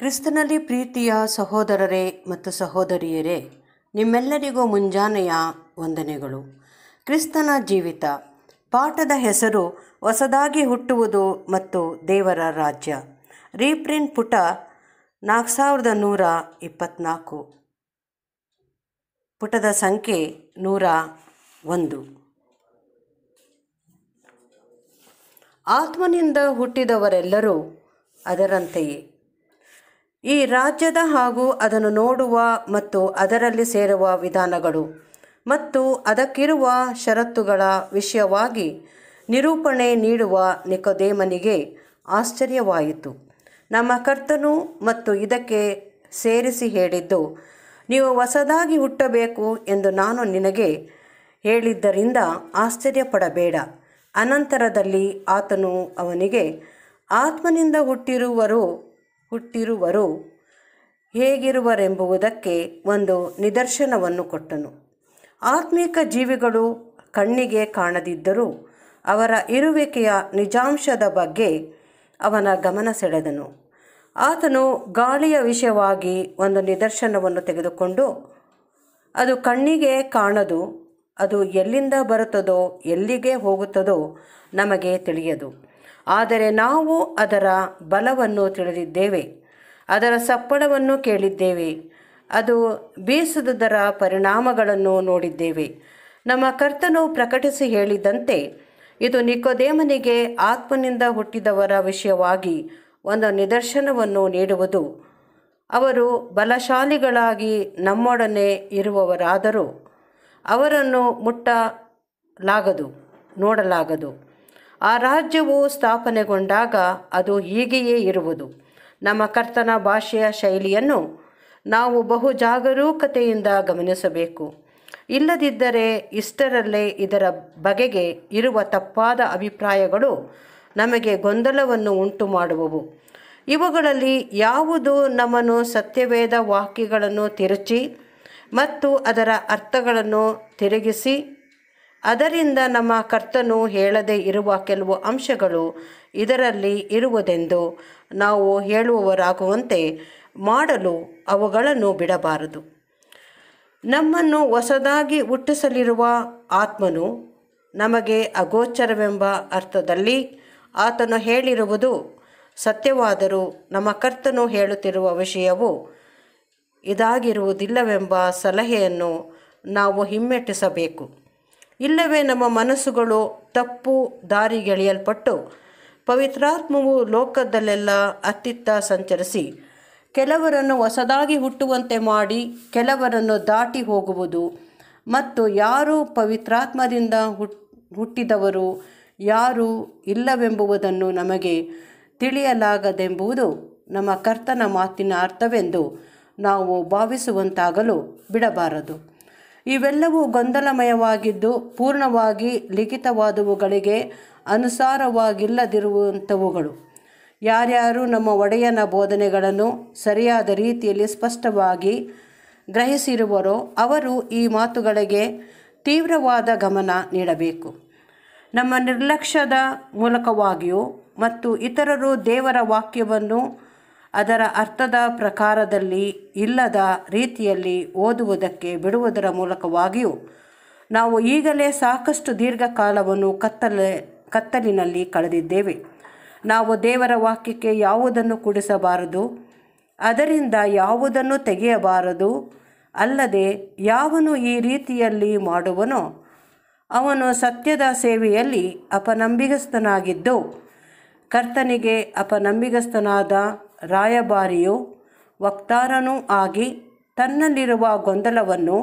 ಕ್ರಿಸ್ತನಲ್ಲಿ ಪ್ರೀತಿಯ ಸಹೋದರರೇ ಮತ್ತು ಸಹೋದರಿಯರೇ ನಿಮ್ಮೆಲ್ಲರಿಗೂ ಮುಂಜಾನೆಯ ವಂದನೆಗಳು ಕ್ರಿಸ್ತನ ಜೀವಿತ ಪಾಠದ ಹೆಸರು ಹೊಸದಾಗಿ ಹುಟ್ಟುವುದು ಮತ್ತು ದೇವರ ರಾಜ್ಯ ರೀಪ್ರಿಂಟ್ ಪುಟ ನಾಲ್ಕು ಸಾವಿರದ ನೂರ ಇಪ್ಪತ್ನಾಲ್ಕು ಪುಟದ ಸಂಖ್ಯೆ ನೂರ ಒಂದು ಆತ್ಮನಿಂದ ಹುಟ್ಟಿದವರೆಲ್ಲರೂ ಅದರಂತೆಯೇ ಈ ರಾಜ್ಯದ ಹಾಗೂ ಅದನ್ನು ನೋಡುವ ಮತ್ತು ಅದರಲ್ಲಿ ಸೇರುವ ವಿಧಾನಗಳು ಮತ್ತು ಅದಕ್ಕಿರುವ ಷರತ್ತುಗಳ ವಿಷಯವಾಗಿ ನಿರೂಪಣೆ ನೀಡುವ ನಿಕೋದೇಮನಿಗೆ ಆಶ್ಚರ್ಯವಾಯಿತು ನಮ್ಮ ಕರ್ತನು ಮತ್ತು ಇದಕ್ಕೆ ಸೇರಿಸಿ ಹೇಳಿದ್ದು ನೀವು ಹೊಸದಾಗಿ ಹುಟ್ಟಬೇಕು ಎಂದು ನಾನು ನಿನಗೆ ಹೇಳಿದ್ದರಿಂದ ಆಶ್ಚರ್ಯಪಡಬೇಡ ಅನಂತರದಲ್ಲಿ ಆತನು ಅವನಿಗೆ ಆತ್ಮನಿಂದ ಹುಟ್ಟಿರುವರು ಹುಟ್ಟಿರುವರು ಹೇಗಿರುವರೆಂಬುದಕ್ಕೆ ಒಂದು ನಿದರ್ಶನವನ್ನು ಕೊಟ್ಟನು ಆತ್ಮೀಕ ಜೀವಿಗಳು ಕಣ್ಣಿಗೆ ಕಾಣದಿದ್ದರೂ ಅವರ ಇರುವಿಕೆಯ ನಿಜಾಂಶದ ಬಗ್ಗೆ ಅವನ ಗಮನ ಸೆಳೆದನು ಆತನು ಗಾಳಿಯ ವಿಷಯವಾಗಿ ಒಂದು ನಿದರ್ಶನವನ್ನು ತೆಗೆದುಕೊಂಡು ಅದು ಕಣ್ಣಿಗೆ ಕಾಣದು ಅದು ಎಲ್ಲಿಂದ ಬರುತ್ತದೋ ಎಲ್ಲಿಗೆ ಹೋಗುತ್ತದೋ ನಮಗೆ ತಿಳಿಯದು ಆದರೆ ನಾವು ಅದರ ಬಲವನ್ನು ತಿಳಿದಿದ್ದೇವೆ ಅದರ ಸಪ್ಪಳವನ್ನು ಕೇಳಿದ್ದೇವೆ ಅದು ಬೀಸುವುದರ ಪರಿಣಾಮಗಳನ್ನು ನೋಡಿದ್ದೇವೆ ನಮ್ಮ ಕರ್ತನು ಪ್ರಕಟಿಸಿ ಹೇಳಿದಂತೆ ಇದು ನಿಕೋದೇಮನಿಗೆ ಆತ್ಮನಿಂದ ಹುಟ್ಟಿದವರ ವಿಷಯವಾಗಿ ಒಂದು ನಿದರ್ಶನವನ್ನು ನೀಡುವುದು ಅವರು ಬಲಶಾಲಿಗಳಾಗಿ ನಮ್ಮೊಡನೆ ಇರುವವರಾದರೂ ಅವರನ್ನು ಮುಟ್ಟಲಾಗದು ನೋಡಲಾಗದು ಆ ರಾಜ್ಯವು ಸ್ಥಾಪನೆಗೊಂಡಾಗ ಅದು ಹೀಗೆಯೇ ಇರುವುದು ನಮ್ಮ ಕರ್ತನ ಭಾಷೆಯ ಶೈಲಿಯನ್ನು ನಾವು ಬಹು ಜಾಗರೂಕತೆಯಿಂದ ಗಮನಿಸಬೇಕು ಇಲ್ಲದಿದ್ದರೆ ಇಷ್ಟರಲ್ಲೇ ಇದರ ಬಗೆಗೆ ಇರುವ ತಪ್ಪಾದ ಅಭಿಪ್ರಾಯಗಳು ನಮಗೆ ಗೊಂದಲವನ್ನು ಉಂಟು ಮಾಡುವವು ಇವುಗಳಲ್ಲಿ ಯಾವುದು ನಮ್ಮನ್ನು ಸತ್ಯವೇದ ವಾಕ್ಯಗಳನ್ನು ತಿರುಚಿ ಮತ್ತು ಅದರ ಅರ್ಥಗಳನ್ನು ತಿರುಗಿಸಿ ಅದರಿಂದ ನಮ್ಮ ಕರ್ತನು ಹೇಳದೇ ಇರುವ ಕೆಲವು ಅಂಶಗಳು ಇದರಲ್ಲಿ ಇರುವುದೆಂದು ನಾವು ಹೇಳುವವರಾಗುವಂತೆ ಮಾಡಲು ಅವುಗಳನ್ನು ಬಿಡಬಾರದು ನಮ್ಮನ್ನು ಹೊಸದಾಗಿ ಹುಟ್ಟಿಸಲಿರುವ ಆತ್ಮನು ನಮಗೆ ಅಗೋಚರವೆಂಬ ಅರ್ಥದಲ್ಲಿ ಆತನು ಹೇಳಿರುವುದು ಸತ್ಯವಾದರೂ ನಮ್ಮ ಕರ್ತನು ಹೇಳುತ್ತಿರುವ ವಿಷಯವು ಇದಾಗಿರುವುದಿಲ್ಲವೆಂಬ ಸಲಹೆಯನ್ನು ನಾವು ಹಿಮ್ಮೆಟ್ಟಿಸಬೇಕು ಇಲ್ಲವೇ ನಮ್ಮ ಮನಸ್ಸುಗಳು ತಪ್ಪು ದಾರಿಗೆಳೆಯಲ್ಪಟ್ಟು ಪವಿತ್ರಾತ್ಮವು ಲೋಕದಲ್ಲೆಲ್ಲ ಅತ್ತಿತ್ತ ಸಂಚರಿಸಿ ಕೆಲವರನ್ನು ಹೊಸದಾಗಿ ಹುಟ್ಟುವಂತೆ ಮಾಡಿ ಕೆಲವರನ್ನು ದಾಟಿ ಹೋಗುವುದು ಮತ್ತು ಯಾರು ಪವಿತ್ರಾತ್ಮದಿಂದ ಹುಟ್ಟಿದವರು ಯಾರು ಇಲ್ಲವೆಂಬುವುದನ್ನು ನಮಗೆ ತಿಳಿಯಲಾಗದೆಂಬುದು ನಮ್ಮ ಕರ್ತನ ಮಾತಿನ ಅರ್ಥವೆಂದು ನಾವು ಭಾವಿಸುವಂತಾಗಲು ಬಿಡಬಾರದು ಇವೆಲ್ಲವೂ ಗೊಂದಲಮಯವಾಗಿದ್ದು ಪೂರ್ಣವಾಗಿ ಲಿಖಿತವಾದವುಗಳಿಗೆ ಅನುಸಾರವಾಗಿಲ್ಲದಿರುವಂಥವುಗಳು ಯಾರ್ಯಾರು ನಮ್ಮ ಒಡೆಯನ ಬೋಧನೆಗಳನ್ನು ಸರಿಯಾದ ರೀತಿಯಲ್ಲಿ ಸ್ಪಷ್ಟವಾಗಿ ಗ್ರಹಿಸಿರುವರೋ ಅವರು ಈ ಮಾತುಗಳಿಗೆ ತೀವ್ರವಾದ ಗಮನ ನೀಡಬೇಕು ನಮ್ಮ ನಿರ್ಲಕ್ಷ್ಯದ ಮೂಲಕವಾಗಿಯೂ ಮತ್ತು ಇತರರು ದೇವರ ವಾಕ್ಯವನ್ನು ಅದರ ಅರ್ಥದ ಪ್ರಕಾರದಲ್ಲಿ ಇಲ್ಲದ ರೀತಿಯಲ್ಲಿ ಓದುವುದಕ್ಕೆ ಬಿಡುವುದರ ಮೂಲಕವಾಗಿಯೂ ನಾವು ಈಗಲೇ ಸಾಕಷ್ಟು ದೀರ್ಘಕಾಲವನ್ನು ಕತ್ತಲೆ ಕತ್ತಲಿನಲ್ಲಿ ಕಳೆದಿದ್ದೇವೆ ನಾವು ದೇವರ ವಾಕ್ಯಕ್ಕೆ ಯಾವುದನ್ನು ಕುಡಿಸಬಾರದು ಅದರಿಂದ ಯಾವುದನ್ನು ತೆಗೆಯಬಾರದು ಅಲ್ಲದೆ ಯಾವನು ಈ ರೀತಿಯಲ್ಲಿ ಮಾಡುವನೋ ಅವನು ಸತ್ಯದ ಸೇವೆಯಲ್ಲಿ ಅಪನಂಬಿಗಸ್ತನಾಗಿದ್ದು ಕರ್ತನಿಗೆ ಅಪನಂಬಿಗಸ್ತನಾದ ರಾಯಭಾರಿಯೂ ವಕ್ತಾರನೂ ಆಗಿ ತನ್ನಲ್ಲಿರುವ ಗೊಂದಲವನ್ನು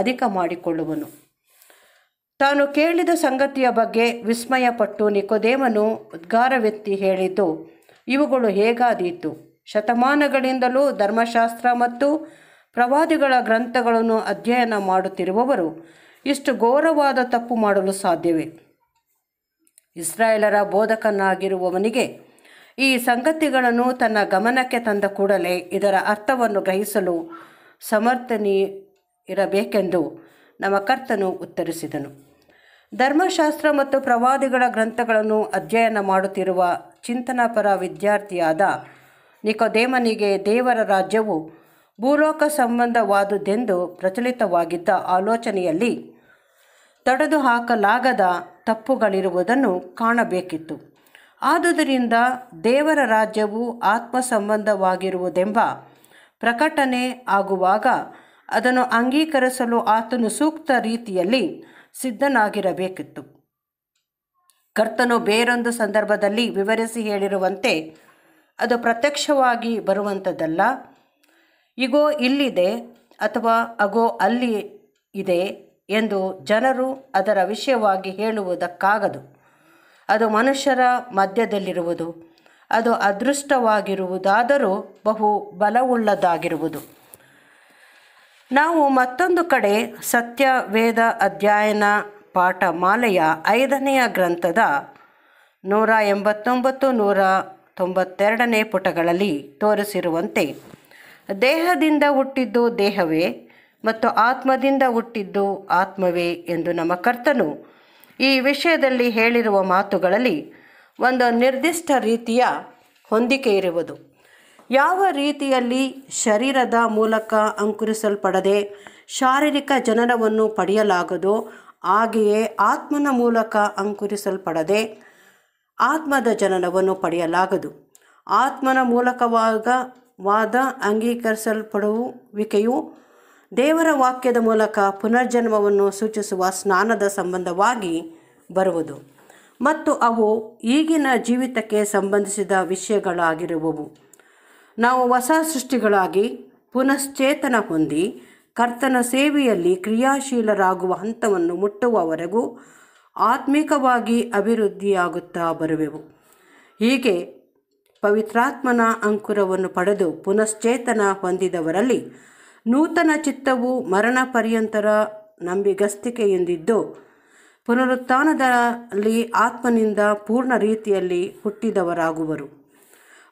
ಅಧಿಕ ಮಾಡಿಕೊಳ್ಳುವನು ತಾನು ಕೇಳಿದ ಸಂಗತಿಯ ಬಗ್ಗೆ ವಿಸ್ಮಯಪಟ್ಟು ನಿಕೋದೇವನು ಉದ್ಗಾರವೆತ್ತಿ ಹೇಳಿದ್ದು ಇವುಗಳು ಹೇಗಾದೀತು ಶತಮಾನಗಳಿಂದಲೂ ಧರ್ಮಶಾಸ್ತ್ರ ಮತ್ತು ಪ್ರವಾದಿಗಳ ಗ್ರಂಥಗಳನ್ನು ಅಧ್ಯಯನ ಮಾಡುತ್ತಿರುವವರು ಇಷ್ಟು ಘೋರವಾದ ತಪ್ಪು ಮಾಡಲು ಸಾಧ್ಯವೇ ಇಸ್ರಾಯೇಲರ ಬೋಧಕನಾಗಿರುವವನಿಗೆ ಈ ಸಂಗತಿಗಳನ್ನು ತನ್ನ ಗಮನಕ್ಕೆ ತಂದ ಕೂಡಲೇ ಇದರ ಅರ್ಥವನ್ನು ಗ್ರಹಿಸಲು ಸಮರ್ಥನಿ ಇರಬೇಕೆಂದು ನಮ್ಮ ಕರ್ತನು ಉತ್ತರಿಸಿದನು ಧರ್ಮಶಾಸ್ತ್ರ ಮತ್ತು ಪ್ರವಾದಿಗಳ ಗ್ರಂಥಗಳನ್ನು ಅಧ್ಯಯನ ಮಾಡುತ್ತಿರುವ ಚಿಂತನಾಪರ ವಿದ್ಯಾರ್ಥಿಯಾದ ನಿಕೋದೇಮನಿಗೆ ದೇವರ ರಾಜ್ಯವು ಭೂಲೋಕ ಸಂಬಂಧವಾದುದೆಂದು ಪ್ರಚಲಿತವಾಗಿದ್ದ ಆಲೋಚನೆಯಲ್ಲಿ ತೊಡೆದುಹಾಕಲಾಗದ ಹಾಕಲಾಗದ ತಪ್ಪುಗಳಿರುವುದನ್ನು ಕಾಣಬೇಕಿತ್ತು ಆದುದರಿಂದ ದೇವರ ರಾಜ್ಯವು ಆತ್ಮ ಸಂಬಂಧವಾಗಿರುವುದೆಂಬ ಪ್ರಕಟಣೆ ಆಗುವಾಗ ಅದನ್ನು ಅಂಗೀಕರಿಸಲು ಆತನು ಸೂಕ್ತ ರೀತಿಯಲ್ಲಿ ಸಿದ್ಧನಾಗಿರಬೇಕಿತ್ತು ಕರ್ತನು ಬೇರೊಂದು ಸಂದರ್ಭದಲ್ಲಿ ವಿವರಿಸಿ ಹೇಳಿರುವಂತೆ ಅದು ಪ್ರತ್ಯಕ್ಷವಾಗಿ ಬರುವಂಥದ್ದಲ್ಲ ಇಗೋ ಇಲ್ಲಿದೆ ಅಥವಾ ಅಗೋ ಅಲ್ಲಿ ಇದೆ ಎಂದು ಜನರು ಅದರ ವಿಷಯವಾಗಿ ಹೇಳುವುದಕ್ಕಾಗದು ಅದು ಮನುಷ್ಯರ ಮಧ್ಯದಲ್ಲಿರುವುದು ಅದು ಅದೃಷ್ಟವಾಗಿರುವುದಾದರೂ ಬಹು ಬಲವುಳ್ಳದಾಗಿರುವುದು ನಾವು ಮತ್ತೊಂದು ಕಡೆ ಸತ್ಯ ವೇದ ಅಧ್ಯಯನ ಪಾಠಮಾಲೆಯ ಐದನೆಯ ಗ್ರಂಥದ ನೂರ ಎಂಬತ್ತೊಂಬತ್ತು ನೂರ ತೊಂಬತ್ತೆರಡನೇ ಪುಟಗಳಲ್ಲಿ ತೋರಿಸಿರುವಂತೆ ದೇಹದಿಂದ ಹುಟ್ಟಿದ್ದು ದೇಹವೇ ಮತ್ತು ಆತ್ಮದಿಂದ ಹುಟ್ಟಿದ್ದು ಆತ್ಮವೇ ಎಂದು ನಮ್ಮ ಕರ್ತನು ಈ ವಿಷಯದಲ್ಲಿ ಹೇಳಿರುವ ಮಾತುಗಳಲ್ಲಿ ಒಂದು ನಿರ್ದಿಷ್ಟ ರೀತಿಯ ಹೊಂದಿಕೆ ಇರುವುದು ಯಾವ ರೀತಿಯಲ್ಲಿ ಶರೀರದ ಮೂಲಕ ಅಂಕುರಿಸಲ್ಪಡದೆ ಶಾರೀರಿಕ ಜನನವನ್ನು ಪಡೆಯಲಾಗದೋ ಹಾಗೆಯೇ ಆತ್ಮನ ಮೂಲಕ ಅಂಕುರಿಸಲ್ಪಡದೆ ಆತ್ಮದ ಜನನವನ್ನು ಪಡೆಯಲಾಗದು ಆತ್ಮನ ಮೂಲಕವಾಗ ವಾದ ಅಂಗೀಕರಿಸಲ್ಪಡುವಿಕೆಯು ದೇವರ ವಾಕ್ಯದ ಮೂಲಕ ಪುನರ್ಜನ್ಮವನ್ನು ಸೂಚಿಸುವ ಸ್ನಾನದ ಸಂಬಂಧವಾಗಿ ಬರುವುದು ಮತ್ತು ಅವು ಈಗಿನ ಜೀವಿತಕ್ಕೆ ಸಂಬಂಧಿಸಿದ ವಿಷಯಗಳಾಗಿರುವವು ನಾವು ಹೊಸ ಸೃಷ್ಟಿಗಳಾಗಿ ಪುನಶ್ಚೇತನ ಹೊಂದಿ ಕರ್ತನ ಸೇವೆಯಲ್ಲಿ ಕ್ರಿಯಾಶೀಲರಾಗುವ ಹಂತವನ್ನು ಮುಟ್ಟುವವರೆಗೂ ಆತ್ಮಿಕವಾಗಿ ಅಭಿವೃದ್ಧಿಯಾಗುತ್ತಾ ಬರುವೆವು ಹೀಗೆ ಪವಿತ್ರಾತ್ಮನ ಅಂಕುರವನ್ನು ಪಡೆದು ಪುನಶ್ಚೇತನ ಹೊಂದಿದವರಲ್ಲಿ ನೂತನ ಚಿತ್ತವು ಮರಣ ಪರ್ಯಂತರ ಎಂದಿದ್ದು ಪುನರುತ್ಥಾನದಲ್ಲಿ ಆತ್ಮನಿಂದ ಪೂರ್ಣ ರೀತಿಯಲ್ಲಿ ಹುಟ್ಟಿದವರಾಗುವರು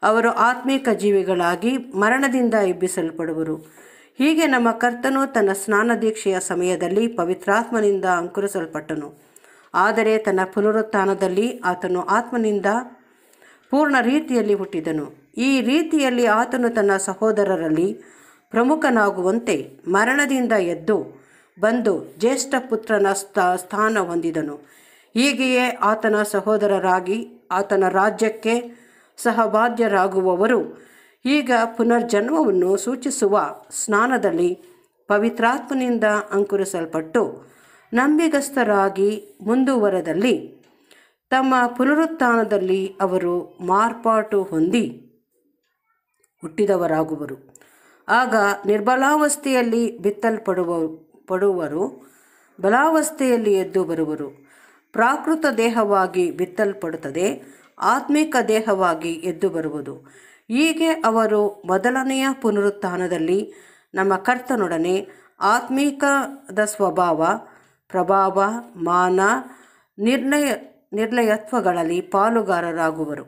ಅವರು ಆತ್ಮೀಕ ಜೀವಿಗಳಾಗಿ ಮರಣದಿಂದ ಎಬ್ಬಿಸಲ್ಪಡುವರು ಹೀಗೆ ನಮ್ಮ ಕರ್ತನು ತನ್ನ ಸ್ನಾನ ದೀಕ್ಷೆಯ ಸಮಯದಲ್ಲಿ ಪವಿತ್ರಾತ್ಮನಿಂದ ಅಂಕುರಿಸಲ್ಪಟ್ಟನು ಆದರೆ ತನ್ನ ಪುನರುತ್ಥಾನದಲ್ಲಿ ಆತನು ಆತ್ಮನಿಂದ ಪೂರ್ಣ ರೀತಿಯಲ್ಲಿ ಹುಟ್ಟಿದನು ಈ ರೀತಿಯಲ್ಲಿ ಆತನು ತನ್ನ ಸಹೋದರರಲ್ಲಿ ಪ್ರಮುಖನಾಗುವಂತೆ ಮರಣದಿಂದ ಎದ್ದು ಬಂದು ಜ್ಯೇಷ್ಠ ಪುತ್ರನ ಸ್ಥಾನ ಹೊಂದಿದನು ಹೀಗೆಯೇ ಆತನ ಸಹೋದರರಾಗಿ ಆತನ ರಾಜ್ಯಕ್ಕೆ ಸಹಬಾಧ್ಯರಾಗುವವರು ಈಗ ಪುನರ್ಜನ್ಮವನ್ನು ಸೂಚಿಸುವ ಸ್ನಾನದಲ್ಲಿ ಪವಿತ್ರಾತ್ಮನಿಂದ ಅಂಕುರಿಸಲ್ಪಟ್ಟು ನಂಬಿಗಸ್ತರಾಗಿ ಮುಂದುವರದಲ್ಲಿ ತಮ್ಮ ಪುನರುತ್ಥಾನದಲ್ಲಿ ಅವರು ಮಾರ್ಪಾಟು ಹೊಂದಿ ಹುಟ್ಟಿದವರಾಗುವರು ಆಗ ನಿರ್ಬಲಾವಸ್ಥೆಯಲ್ಲಿ ಬಿತ್ತಲ್ಪಡುವ ಪಡುವರು ಬಲಾವಸ್ಥೆಯಲ್ಲಿ ಎದ್ದು ಬರುವರು ಪ್ರಾಕೃತ ದೇಹವಾಗಿ ಬಿತ್ತಲ್ಪಡುತ್ತದೆ ಆತ್ಮಿಕ ದೇಹವಾಗಿ ಎದ್ದು ಬರುವುದು ಹೀಗೆ ಅವರು ಮೊದಲನೆಯ ಪುನರುತ್ಥಾನದಲ್ಲಿ ನಮ್ಮ ಕರ್ತನೊಡನೆ ಆತ್ಮೀಕದ ಸ್ವಭಾವ ಪ್ರಭಾವ ಮಾನ ನಿರ್ಣಯ ನಿರ್ಣಯತ್ವಗಳಲ್ಲಿ ಪಾಲುಗಾರರಾಗುವರು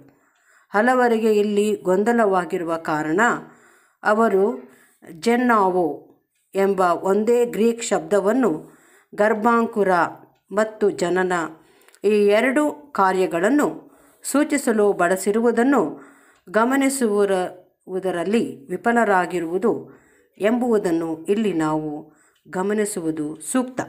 ಹಲವರಿಗೆ ಇಲ್ಲಿ ಗೊಂದಲವಾಗಿರುವ ಕಾರಣ ಅವರು ಜೆನ್ನಾವೊ ಎಂಬ ಒಂದೇ ಗ್ರೀಕ್ ಶಬ್ದವನ್ನು ಗರ್ಭಾಂಕುರ ಮತ್ತು ಜನನ ಈ ಎರಡು ಕಾರ್ಯಗಳನ್ನು ಸೂಚಿಸಲು ಬಳಸಿರುವುದನ್ನು ಗಮನಿಸುವುದರಲ್ಲಿ ವಿಫಲರಾಗಿರುವುದು ಎಂಬುವುದನ್ನು ಇಲ್ಲಿ ನಾವು ಗಮನಿಸುವುದು ಸೂಕ್ತ